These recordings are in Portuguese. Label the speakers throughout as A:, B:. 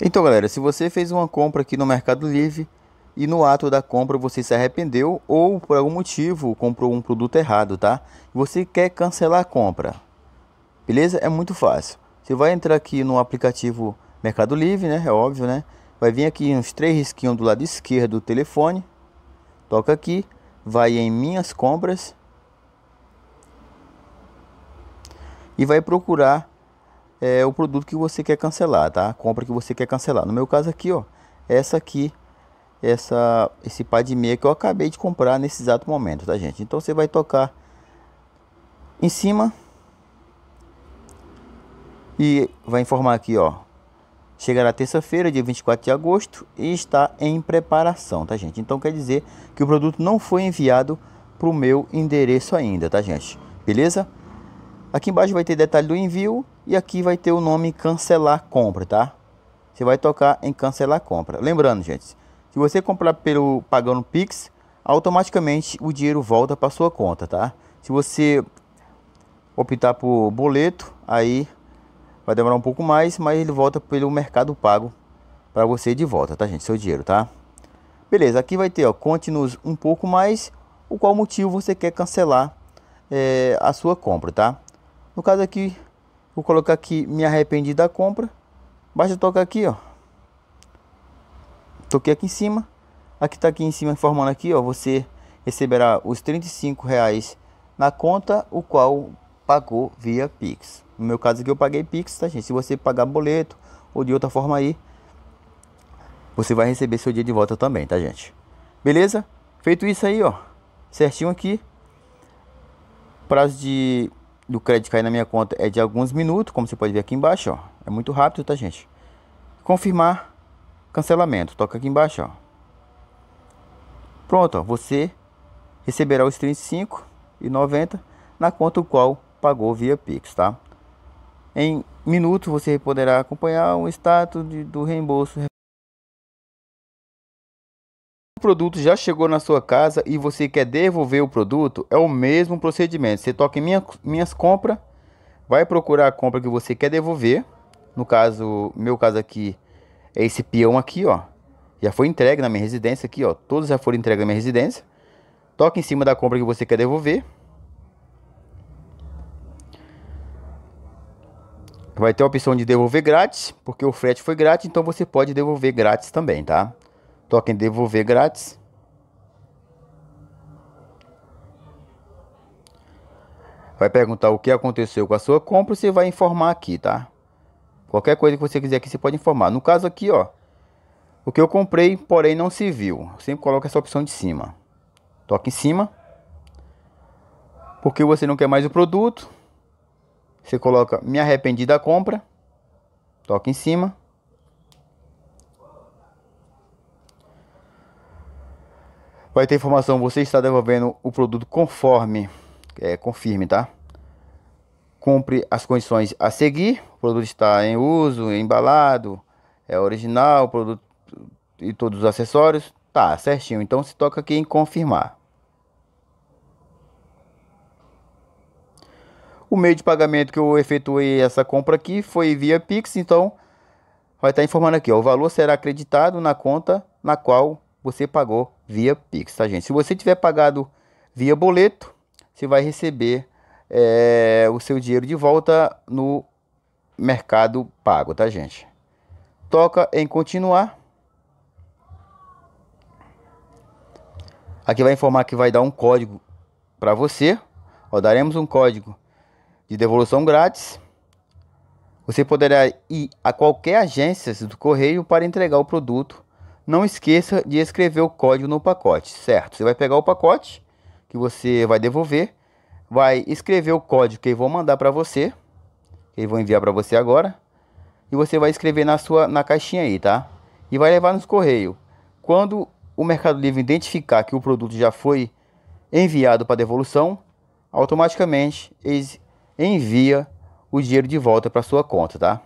A: Então, galera, se você fez uma compra aqui no Mercado Livre e no ato da compra você se arrependeu ou por algum motivo comprou um produto errado, tá? Você quer cancelar a compra. Beleza? É muito fácil. Você vai entrar aqui no aplicativo Mercado Livre, né? É óbvio, né? Vai vir aqui uns três risquinhos do lado esquerdo do telefone. Toca aqui, vai em minhas compras e vai procurar é, o produto que você quer cancelar, tá? A compra que você quer cancelar. No meu caso aqui, ó, essa aqui, essa, esse pad de meia que eu acabei de comprar nesse exato momento, tá, gente? Então você vai tocar em cima e vai informar aqui, ó. Chegará terça-feira, dia 24 de agosto e está em preparação, tá, gente? Então quer dizer que o produto não foi enviado para o meu endereço ainda, tá, gente? Beleza? Aqui embaixo vai ter detalhe do envio e aqui vai ter o nome cancelar compra, tá? Você vai tocar em cancelar compra. Lembrando, gente, se você comprar pelo pagando Pix, automaticamente o dinheiro volta para sua conta, tá? Se você optar por boleto, aí vai demorar um pouco mais, mas ele volta pelo Mercado Pago para você de volta, tá, gente? Seu dinheiro, tá? Beleza, aqui vai ter, ó, conte-nos um pouco mais o qual motivo você quer cancelar é, a sua compra, tá? No caso aqui, vou colocar aqui me arrependi da compra. Basta tocar aqui, ó. Toquei aqui em cima. Aqui tá aqui em cima informando aqui, ó, você receberá os 35 reais na conta, o qual pagou via Pix. No meu caso aqui eu paguei Pix, tá gente? Se você pagar boleto ou de outra forma aí, você vai receber seu dia de volta também, tá gente? Beleza? Feito isso aí, ó, certinho aqui, prazo de do crédito cair na minha conta é de alguns minutos, como você pode ver aqui embaixo, ó. É muito rápido, tá, gente? Confirmar cancelamento. Toca aqui embaixo, ó. Pronto, ó, você receberá os R$35,90 na conta o qual pagou via Pix, tá? Em minutos você poderá acompanhar o status de, do reembolso produto já chegou na sua casa e você quer devolver o produto, é o mesmo procedimento. Você toca em minha, minhas compras, vai procurar a compra que você quer devolver. No caso, meu caso aqui é esse peão aqui, ó. Já foi entregue na minha residência aqui, ó. Todos já foram entregues na minha residência. Toca em cima da compra que você quer devolver. Vai ter a opção de devolver grátis, porque o frete foi grátis, então você pode devolver grátis também, tá? Toca em devolver grátis. Vai perguntar o que aconteceu com a sua compra, você vai informar aqui, tá? Qualquer coisa que você quiser aqui, você pode informar. No caso aqui, ó, o que eu comprei, porém não se viu. sempre coloca essa opção de cima. Toca em cima. Porque você não quer mais o produto. Você coloca me arrependi da compra. Toca em cima. vai ter informação, você está devolvendo o produto conforme, é, confirme, tá? Cumpre as condições a seguir, o produto está em uso, embalado, é original, o produto e todos os acessórios, tá, certinho. Então se toca aqui em confirmar. O meio de pagamento que eu efetuei essa compra aqui foi via Pix, então vai estar informando aqui, ó, o valor será acreditado na conta na qual você pagou via Pix, tá, gente? Se você tiver pagado via boleto, você vai receber é, o seu dinheiro de volta no mercado pago, tá, gente? Toca em continuar. Aqui vai informar que vai dar um código para você. Ó, daremos um código de devolução grátis. Você poderá ir a qualquer agência do correio para entregar o produto não esqueça de escrever o código no pacote, certo? Você vai pegar o pacote que você vai devolver, vai escrever o código que eu vou mandar para você, que eu vou enviar para você agora, e você vai escrever na sua na caixinha aí, tá? E vai levar nos correios. Quando o Mercado Livre identificar que o produto já foi enviado para devolução, automaticamente eles envia o dinheiro de volta para sua conta, tá?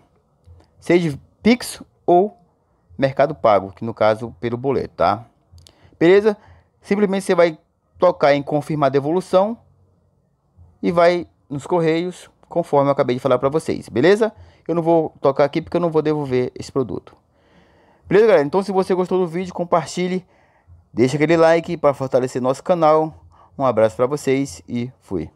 A: Seja Pix ou Mercado Pago, que no caso pelo boleto, tá? Beleza? Simplesmente você vai tocar em confirmar devolução e vai nos correios, conforme eu acabei de falar para vocês, beleza? Eu não vou tocar aqui porque eu não vou devolver esse produto. Beleza, galera? Então, se você gostou do vídeo, compartilhe, deixa aquele like para fortalecer nosso canal. Um abraço para vocês e fui.